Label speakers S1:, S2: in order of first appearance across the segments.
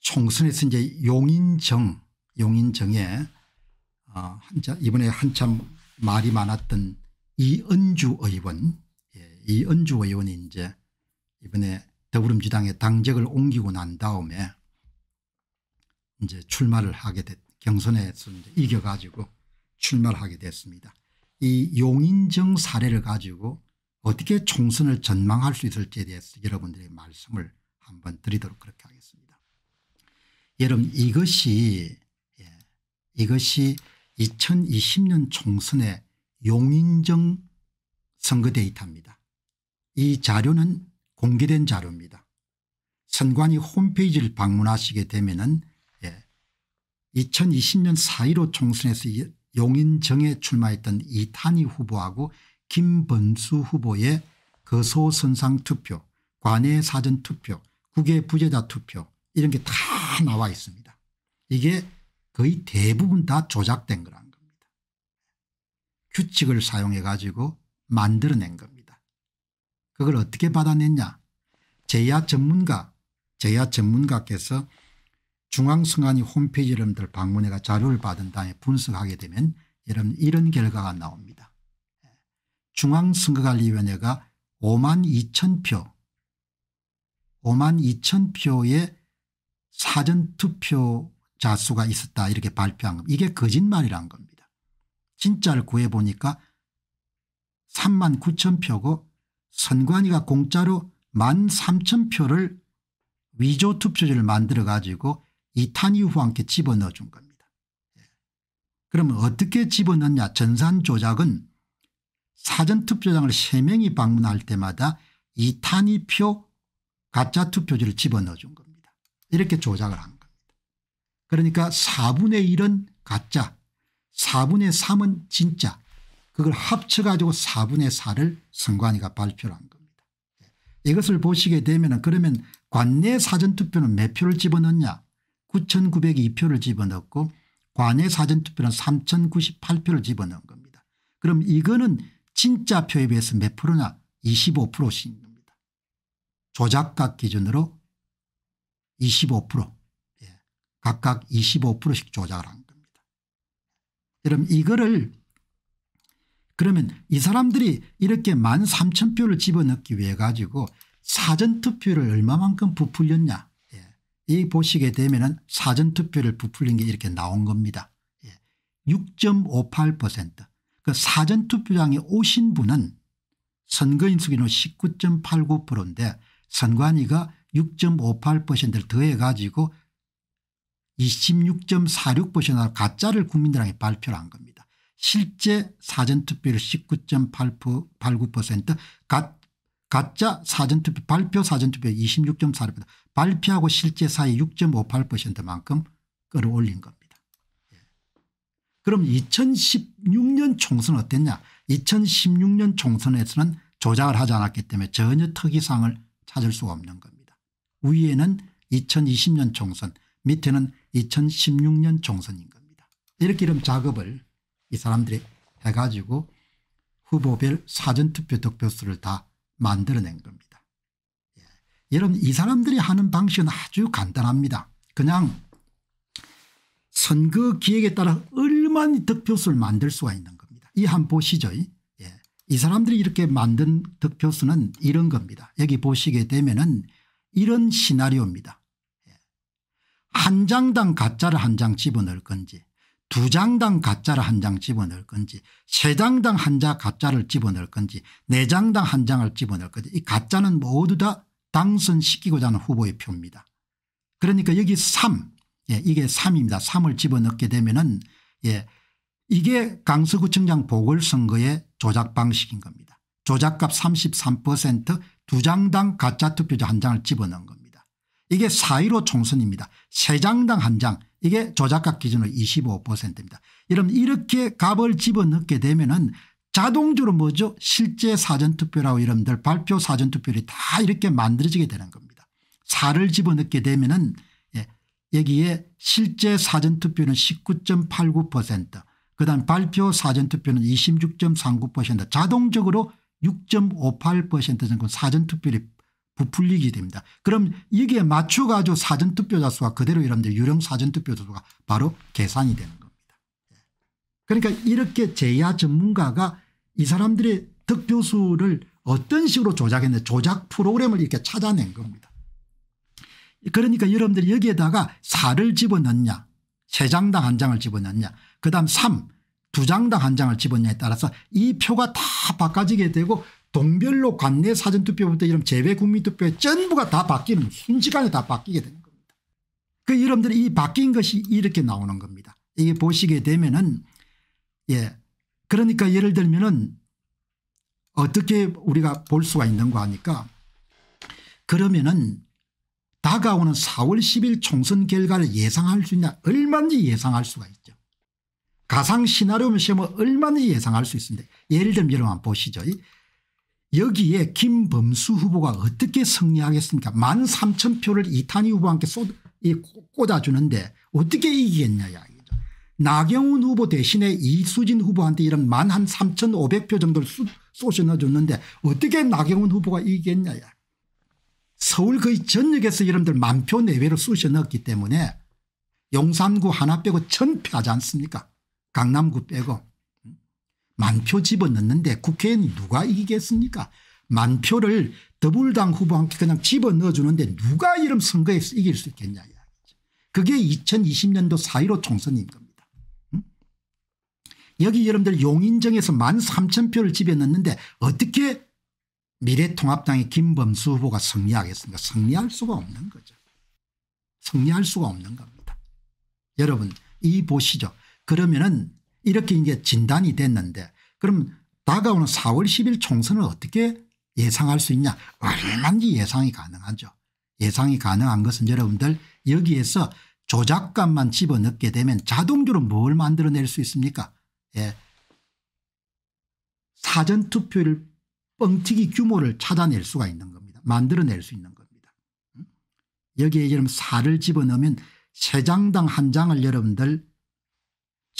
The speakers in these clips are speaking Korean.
S1: 총선에서 이제 용인정 용인정에 어 한자 이번에 한참 말이 많았던 이은주 의원 예, 이은주 의원이 이제 이번에 더불어민주당의 당적을 옮기고 난 다음에 이제 출마를 하게 됐 경선에서 이겨 가지고 출마를 하게 됐습니다. 이 용인정 사례를 가지고 어떻게 총선을 전망할 수 있을지에 대해서 여러분들의 말씀을 한번 드리도록 그렇게 하겠습니다. 여러분 이것이 예, 이것이 2020년 총선의 용인정 선거 데이터입니다. 이 자료는 공개된 자료입니다. 선관위 홈페이지를 방문하시게 되면 은 2020년 4.15 총선에서 용인정에 출마했던 이탄희 후보하고 김범수 후보의 거소선상 투표, 관외 사전 투표, 국외 부재자 투표 이런 게다 나와 있습니다. 이게 거의 대부분 다 조작된 거란 겁니다. 규칙을 사용해 가지고 만들어낸 겁니다. 그걸 어떻게 받아냈냐 제야 전문가 제야 전문가께서 중앙성안이 홈페이지 여러분들 방문해가 자료를 받은 다음에 분석하게 되면 여러분 이런 결과가 나옵니다. 중앙선거관리위원회가 5만 2천 표 5만 2천 표의 사전투표자 수가 있었다 이렇게 발표한 겁니다. 이게 거짓말이란 겁니다. 진짜를 구해보니까 3만 9천 표고 선관위가 공짜로 1만 3천 표를 위조 투표지를 만들어 가지고 이탄이 후한께 집어넣어 준 겁니다. 예. 그러면 어떻게 집어넣냐 전산 조작은 사전투표장을 3명이 방문할 때마다 이탄이표 가짜 투표지를 집어넣어 준 겁니다. 이렇게 조작을 한 겁니다. 그러니까 4분의 1은 가짜 4분의 3은 진짜 그걸 합쳐가지고 4분의 4를 선관위가 발표를 한 겁니다. 이것을 보시게 되면 그러면 관내 사전투표는 몇 표를 집어넣냐 9,902표를 집어넣고 관내 사전투표는 3,098표를 집어넣은 겁니다. 그럼 이거는 진짜 표에 비해서 몇 프로냐 25%씩 입니다. 조작각 기준으로 25% 예. 각각 25%씩 조작을 한 겁니다. 그럼 이거를 그러면 이 사람들이 이렇게 1만 3천 표를 집어넣기 위해 가지고 사전투표를 얼마만큼 부풀렸냐 예. 이 보시게 되면 은 사전투표를 부풀린 게 이렇게 나온 겁니다. 예. 6.58%그 사전투표장에 오신 분은 선거인수기로 19.89%인데 선관위가 6.58%를 더해 가지고 26.46%나 가짜를 국민들에게 발표를 한 겁니다. 실제 사전투표율 19.89% 가, 가짜 사전투표 발표 사전투표 26.46% 발표하고 실제 사이 6.58%만큼 끌어올린 겁니다. 예. 그럼 2016년 총선은 어땠냐 2016년 총선에서는 조작을 하지 않았기 때문에 전혀 특이사항을 찾을 수가 없는 겁니다. 위에는 2020년 총선 밑에는 2016년 총선인 겁니다. 이렇게 이런 작업을 이 사람들이 해가지고 후보별 사전투표 득표수를 다 만들어낸 겁니다. 예. 여러분 이 사람들이 하는 방식은 아주 간단합니다. 그냥 선거 기획에 따라 얼마나 득표수를 만들 수가 있는 겁니다. 이한 보시죠. 예. 이 사람들이 이렇게 만든 득표수는 이런 겁니다. 여기 보시게 되면은 이런 시나리오입니다. 한 장당 가짜를 한 장 집어넣을 건지 두 장당 가짜를 한 장 집어넣을 건지 세 장당 한 장 가짜를 집어넣을 건지 네 장당 한 장을 집어넣을 건지 이 가짜는 모두 다 당선시키고자 하는 후보의 표입니다. 그러니까 여기 3 예, 이게 3입니다. 3을 집어넣게 되면은 예, 이게 강서구청장 보궐선거의 조작 방식인 겁니다. 조작값 33%두 장당 가짜 투표자 한 장을 집어넣은 겁니다. 이게 4.15 총선입니다. 세 장당 한 장 이게 조작각 기준으로 25%입니다. 여러분 이렇게 값을 집어넣게 되면 은 자동적으로 뭐죠 실제 사전투표라고 여러분들 발표 사전투표를다 이렇게 만들어지게 되는 겁니다. 4를 집어넣게 되면 은 예, 여기에 실제 사전투표는 19.89%그 다음 발표 사전투표는 26.39% 자동적으로 6.58% 정도 사전투표율이 부풀리게 됩니다. 그럼 여기 맞춰가지고 사전투표자 수가 그대로 이러데 유령 사전투표자 수가 바로 계산이 되는 겁니다. 예. 그러니까 이렇게 제야 전문가가 이 사람들의 득표수를 어떤 식으로 조작했는지 조작 프로그램을 이렇게 찾아낸 겁니다. 그러니까 여러분들 여기에다가 4를 집어넣냐 3장당 한 장을 집어넣냐 그 다음 3두 장당 한 장을 집었냐에 따라서 이 표가 다 바꿔지게 되고 동별로 관내 사전투표부터 이런 재외 국민투표에 전부가 다 바뀌는 순식간에 다 바뀌게 되는 겁니다. 그 여러분들이 이 바뀐 것이 이렇게 나오는 겁니다. 이게 보시게 되면은 예 그러니까 예를 들면은 어떻게 우리가 볼 수가 있는가 하니까 그러면은 다가오는 4월 10일 총선 결과를 예상할 수 있냐 얼마든지 예상할 수가 있죠. 가상 시나리오 시험을 얼마든지 예상할 수 있습니다. 예를 들면 여러분 보시죠. 여기에 김범수 후보가 어떻게 승리하겠습니까 만 3천 표를 이탄희 후보와 함께 쏟, 꽂아주는데 어떻게 이기겠냐 나경원 후보 대신에 이수진 후보한테 이런 만한 3,500표 정도를 쏟아주는데 어떻게 나경원 후보가 이기겠냐 서울 거의 전역에서 여러분들 만 표 내외로 쑤셔 넣었기 때문에 용산구 하나 빼고 전패하지 않습니까 강남구 빼고 음? 만표 집어넣는데 국회의원이 누가 이기겠습니까 만표를 더불당 후보와 함 그냥 집어넣어주는데 누가 이름 선거에서 이길 수 있겠냐 기 그게 2020년도 4.15 총선인 겁니다. 음? 여기 여러분들 용인정에서 1만 3천 표를 집어넣는데 어떻게 미래통합당의 김범수 후보가 승리하겠습니까 승리할 수가 없는 거죠. 승리할 수가 없는 겁니다. 여러분 이 보시죠. 그러면은 이렇게 이제 진단이 됐는데 그럼 다가오는 4월 10일 총선을 어떻게 예상할 수 있냐 얼마든지 예상이 가능하죠. 예상이 가능한 것은 여러분들 여기에서 조작감만 집어넣게 되면 자동적으로 뭘 만들어낼 수 있습니까 예. 사전투표를 뻥튀기 규모를 찾아낼 수가 있는 겁니다. 만들어낼 수 있는 겁니다. 음? 여기에 여러분 살을 집어넣으면 세 장당 한 장을 여러분들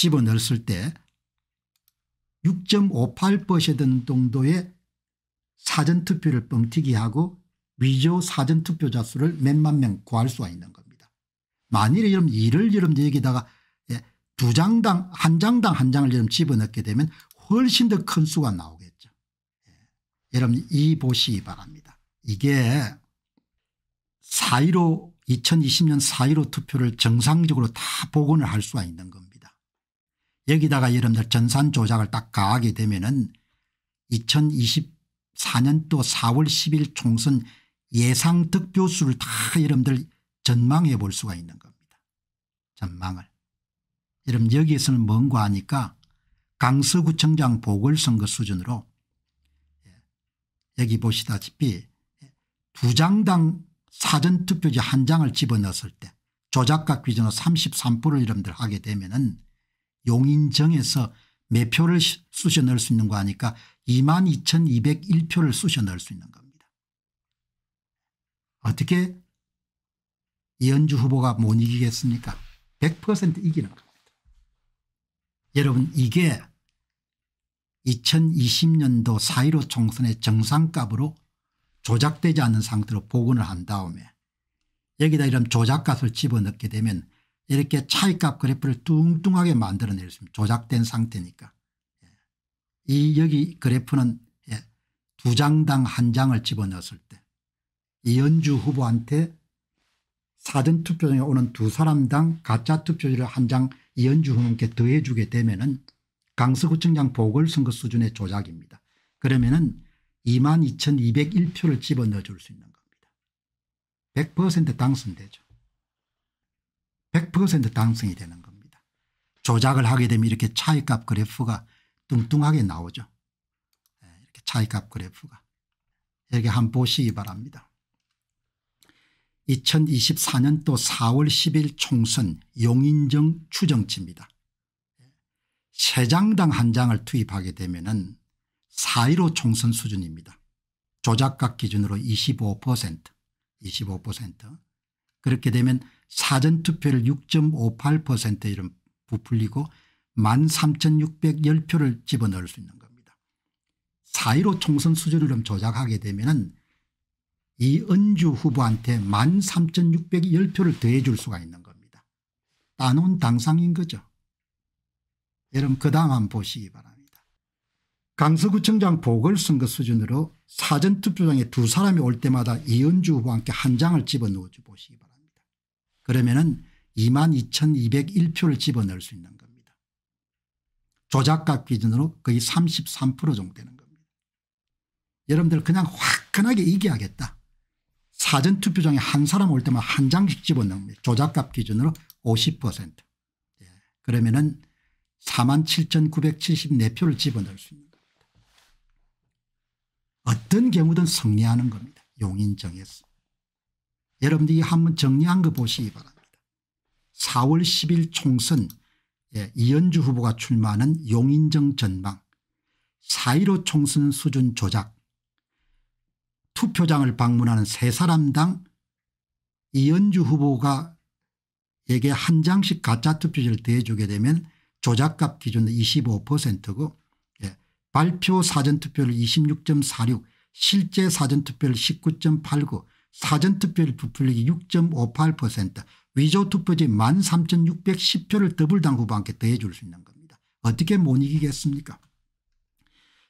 S1: 집어넣었을 때 6.58% 정도의 사전투표를 뻥튀기하고 위조 사전투표 자수를 몇만 명 구할 수가 있는 겁니다. 만일에 여러분 이를 여러분 여기다가 두 장당 한 장당 한 장을 여러분 집어넣게 되면 훨씬 더 큰 수가 나오겠죠. 예. 여러분 이 보시기 바랍니다. 이게 4.15 2020년 4.15 투표를 정상적으로 다 복원을 할 수가 있는 겁니다. 여기다가 여러분들 전산 조작을 딱 가하게 되면은 2024년도 4월 10일 총선 예상 득표수를 다 여러분들 전망해 볼 수가 있는 겁니다. 전망을. 여러분 여기에서는 뭔가 하니까 강서구청장 보궐선거 수준으로 예, 여기 보시다시피 예, 두 장당 사전투표지 한 장을 집어넣었을 때 조작각 기준으로 33%를 여러분들 하게 되면 은 용인정에서 매표를 쑤셔 넣을 수 있는 거아니까 22,201표를 쑤셔 넣을 수 있는 겁니다. 어떻게 이현주 후보가 못 이기겠습니까 100% 이기는 겁니다. 여러분 이게 2020년도 4.15 총선의 정상값으로 조작되지 않은 상태로 복원을 한 다음에 여기다 이런 조작값을 집어넣게 되면 이렇게 차이값 그래프를 뚱뚱하게 만들어내수습니다 조작된 상태니까. 예. 이 여기 그래프는 예, 두 장당 한 장을 집어넣었을 때 이현주 후보한테 사전투표장에 오는 두 사람당 가짜 투표지를 한 장 이현주 후보께 더해주게 되면 은 강서구청장 보궐선거 수준의 조작입니다. 그러면 은 22,201표를 집어넣어줄 수 있는 겁니다. 100% 당선되죠. 100% 당선이 되는 겁니다. 조작을 하게 되면 이렇게 차이값 그래프가 뚱뚱하게 나오죠. 예, 이렇게 차이값 그래프가. 여기 한번 보시기 바랍니다. 2024년도 4월 10일 총선 용인정 추정치입니다. 세 장당 한 장을 투입하게 되면 은4.15 총선 수준입니다. 조작각 기준으로 25% 25% 그렇게 되면 사전투표를 6.58% 이런 부풀리고 13,610표를 집어넣을 수 있는 겁니다. 4.15 총선 수준을 좀 조작하게 되면 은이 은주 후보한테 13,610표를 더해 줄 수가 있는 겁니다. 따놓은 당상인 거죠. 여러분 그 다음 한번 보시기 바랍니다. 강서구청장 보궐선거 수준으로 사전투표장에 두 사람이 올 때마다 이은주 후보와 함께 한 장을 집어넣어 주 보시기 바랍니다. 그러면은 22,201표를 집어넣을 수 있는 겁니다. 조작값 기준으로 거의 33% 정도 되는 겁니다. 여러분들 그냥 화끈하게 이기하겠다. 사전투표장에 한 사람 올 때마다 한 장씩 집어넣습니다. 조작값 기준으로 50%. 예. 그러면은 47,974표를 집어넣을 수 있는 겁니다. 어떤 경우든 승리하는 겁니다. 용인정에서. 여러분들이 한 번 정리한 거 보시기 바랍니다. 4월 10일 총선 예, 이현주 후보가 출마하는 용인정 전망 4.15 총선 수준 조작 투표장을 방문하는 세 사람당 이현주 후보가 에게 한 장씩 가짜 투표지를 대주게 되면 조작값 기준 25%고 예, 발표 사전투표를 26.46 실제 사전투표를 19.89 사전투표율 부풀리기 6.58% 위조투표지 13,610표를 더블당 후보한테 더해줄 수 있는 겁니다. 어떻게 못 이기겠습니까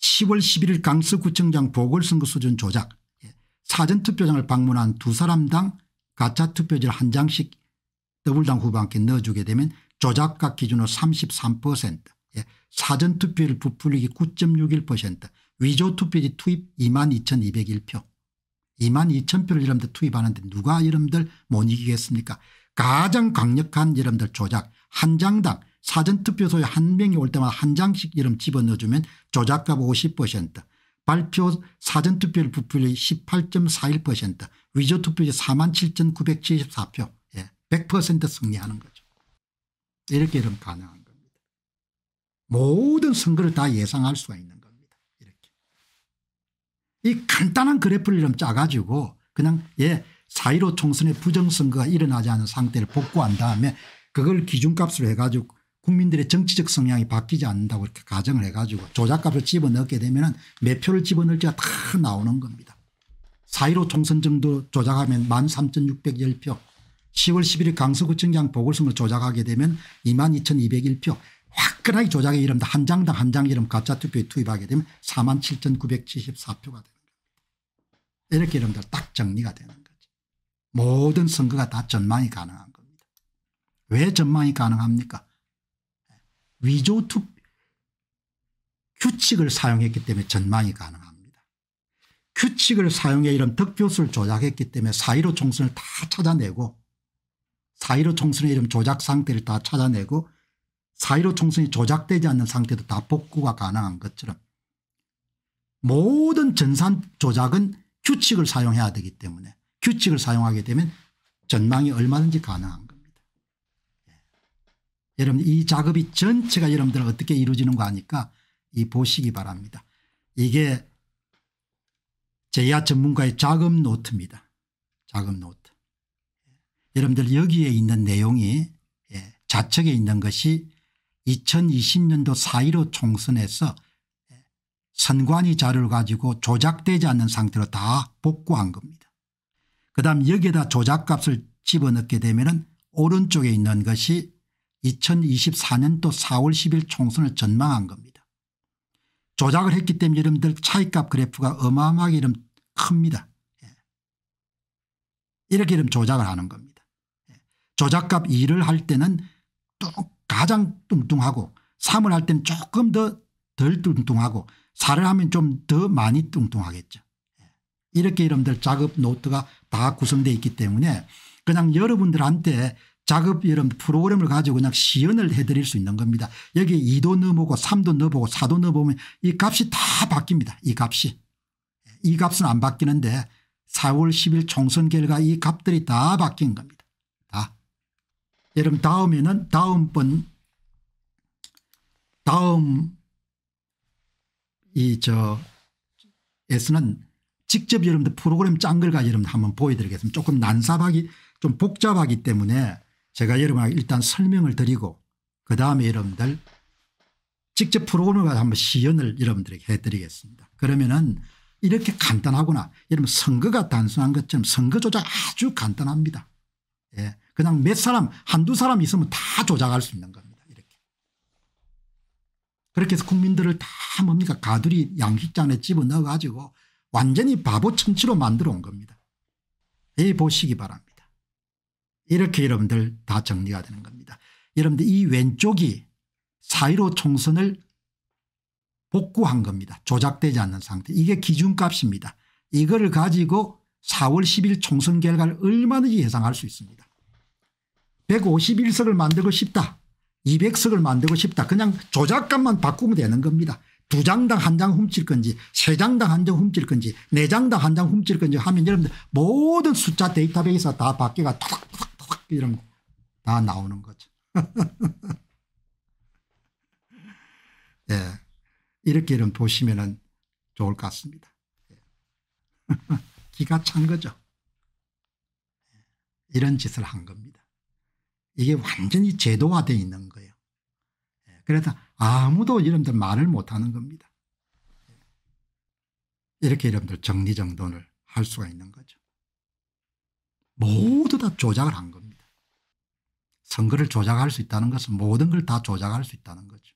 S1: 10월 11일 강서구청장 보궐선거 수준 조작 예, 사전투표장을 방문한 두 사람당 가짜 투표지를 한 장씩 더블당 후보한테 넣어주게 되면 조작가 기준으로 33% 예, 사전투표율 부풀리기 9.61% 위조투표지 투입 22,201표 2만 2천 표를 여러분들 투입하는데 누가 여러분들못 이기겠습니까 가장 강력한 이름들 조작 한 장당 사전투표소에 한 명이 올 때마다 한 장씩 이름 집어넣어주면 조작값 50% 발표 사전투표율 부풀리 18.41% 위조투표율 47,974표 예. 100% 승리하는 거죠. 이렇게 이름 가능한 겁니다. 모든 선거를 다 예상할 수가 있는 이 간단한 그래프를 좀 짜가지고 그냥 예, 4.15 총선의 부정선거가 일어나지 않은 상태를 복구한 다음에 그걸 기준값으로 해가지고 국민들의 정치적 성향이 바뀌지 않는다고 이렇게 가정을 해가지고 조작값을 집어넣게 되면 은몇 표를 집어넣을지가 다 나오는 겁니다. 4.15 총선 정도 조작하면 13,610표 10월 11일 강서구청장 보궐선거 조작하게 되면 22,201표 화끈하게 조작의 이름 도한 장당 한 장 이름 가짜투표에 투입하게 되면 47,974표가 됩니다. 이렇게 여러분들 딱 정리가 되는 거죠. 모든 선거가 다 전망이 가능한 겁니다. 왜 전망이 가능합니까? 위조 투 규칙을 사용했기 때문에 전망이 가능합니다. 규칙을 사용해 이런 득표수를 조작했기 때문에 4.15 총선을 다 찾아내고 4.15 총선의 이런 조작 상태를 다 찾아내고 4.15 총선이 조작되지 않는 상태도 다 복구가 가능한 것처럼 모든 전산 조작은 규칙을 사용해야 되기 때문에 규칙을 사용하게 되면 전망이 얼마든지 가능한 겁니다. 예. 여러분 이 작업이 전체가 여러분들 어떻게 이루어지는 거 아니까 이 보시기 바랍니다. 이게 제야 전문가의 작업 노트입니다. 작업 노트. 예. 여러분들 여기에 있는 내용이 예, 좌측에 있는 것이 2020년도 4.15 총선에서 선관위 자료를 가지고 조작되지 않는 상태로 다 복구한 겁니다. 그 다음 여기에다 조작값을 집어넣게 되면 오른쪽에 있는 것이 2024년도 4월 10일 총선을 전망한 겁니다. 조작을 했기 때문에 여러분들 차이값 그래프가 어마어마하게 이름 큽니다. 예. 이렇게 이름 조작을 하는 겁니다. 예. 조작값 2를 할 때는 가장 뚱뚱하고 3을 할 때는 조금 더덜 뚱뚱하고 살을 하면 좀 더 많이 뚱뚱하겠죠. 예. 이렇게 여러분들 작업 노트가 다 구성되어 있기 때문에 그냥 여러분들한테 작업 여러분 프로그램을 가지고 그냥 시연을 해드릴 수 있는 겁니다. 여기 2도 넣어보고 3도 넣어보고 4도 넣어보면 이 값이 다 바뀝니다. 이 값이. 이 값은 안 바뀌는데 4월 10일 총선 결과 이 값들이 다 바뀐 겁니다. 다. 여러분 다음에는 다음번 다음 이저 에서는 직접 여러분들 프로그램 짠글가 여러분 한번 보여드리겠습니다. 조금 난사박이좀 복잡하기 때문에 제가 여러분에게 일단 설명을 드리고 그다음에 여러분들 직접 프로그램을 한번 시연을 여러분들에게 해드리겠습니다. 그러면은 이렇게 간단하구나. 여러분 선거가 단순한 것처럼 선거 조작 아주 간단합니다. 예. 그냥 몇 사람 한두 사람 있으면 다 조작할 수 있는 거예요. 그렇게 해서 국민들을 다 뭡니까 가두리 양식장에 집어넣어 가지고 완전히 바보 천치로 만들어 온 겁니다. 예 보시기 바랍니다. 이렇게 여러분들 다 정리가 되는 겁니다. 여러분들 이 왼쪽이 사이로 총선을 복구한 겁니다. 조작되지 않는 상태 이게 기준값입니다. 이거를 가지고 4월 10일 총선 결과를 얼마든지 예상할 수 있습니다. 151석을 만들고 싶다. 200석을 만들고 싶다. 그냥 조작감만 바꾸면 되는 겁니다. 두 장당 한 장 훔칠 건지 세 장당 한 장 훔칠 건지 네 장당 한 장 훔칠 건지 하면 여러분들 모든 숫자 데이터베이스가 다 밖에가 톡톡톡 이런 거 다 나오는 거죠. 예. 네. 이렇게 좀 보시면 좋을 것 같습니다. 예. 기가 찬 거죠. 예. 이런 짓을 한 겁니다. 이게 완전히 제도화되어 있는 거예요. 예, 그래서 아무도 여러분들 말을 못하는 겁니다. 예. 이렇게 여러분들 정리정돈을 할 수가 있는 거죠. 모두 다 조작을 한 겁니다. 선거를 조작할 수 있다는 것은 모든 걸 다 조작할 수 있다는 거죠.